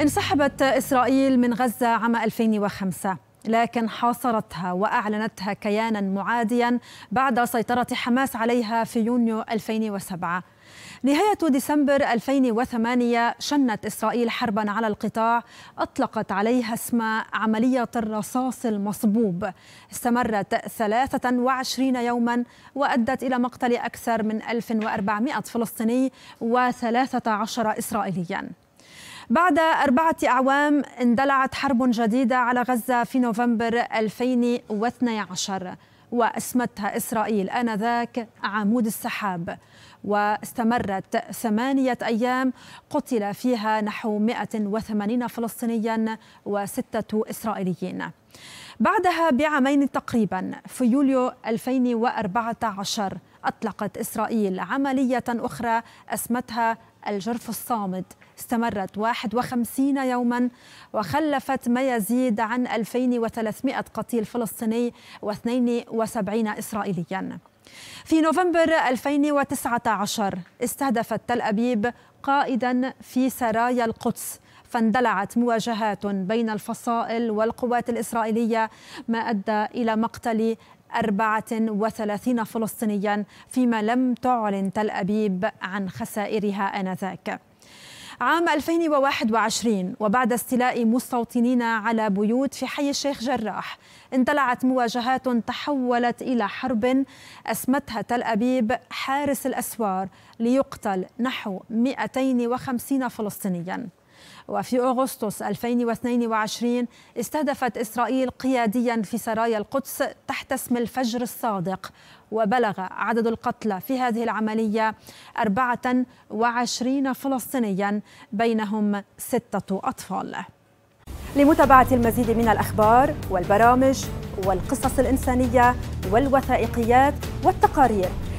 انسحبت إسرائيل من غزة عام 2005 لكن حاصرتها وأعلنتها كيانا معاديا بعد سيطرة حماس عليها في يونيو 2007 نهاية ديسمبر 2008 شنت إسرائيل حربا على القطاع أطلقت عليها اسم عملية الرصاص المصبوب استمرت 23 يوما وأدت إلى مقتل أكثر من 1400 فلسطيني و13 إسرائيليا بعد أربعة أعوام اندلعت حرب جديدة على غزة في نوفمبر 2012 واسمتها اسرائيل انذاك عمود السحاب واستمرت ثمانيه ايام قتل فيها نحو 180 فلسطينيا وسته اسرائيليين. بعدها بعامين تقريبا في يوليو 2014 أطلقت إسرائيل عملية أخرى أسمتها الجرف الصامد استمرت 51 يوما وخلفت ما يزيد عن 2300 قتيل فلسطيني و72 إسرائيليا في نوفمبر 2019 استهدفت تل أبيب قائدا في سرايا القدس فاندلعت مواجهات بين الفصائل والقوات الإسرائيلية ما أدى إلى مقتل 34 فلسطينيا فيما لم تعلن تل أبيب عن خسائرها آنذاك عام 2021 وبعد استيلاء مستوطنين على بيوت في حي الشيخ جراح اندلعت مواجهات تحولت إلى حرب أسمتها تل أبيب حارس الأسوار ليقتل نحو 250 فلسطينياً وفي أغسطس 2022 استهدفت إسرائيل قياديا في سرايا القدس تحت اسم الفجر الصادق وبلغ عدد القتلى في هذه العملية 24 فلسطينيا بينهم ستة أطفال لمتابعة المزيد من الأخبار والبرامج والقصص الإنسانية والوثائقيات والتقارير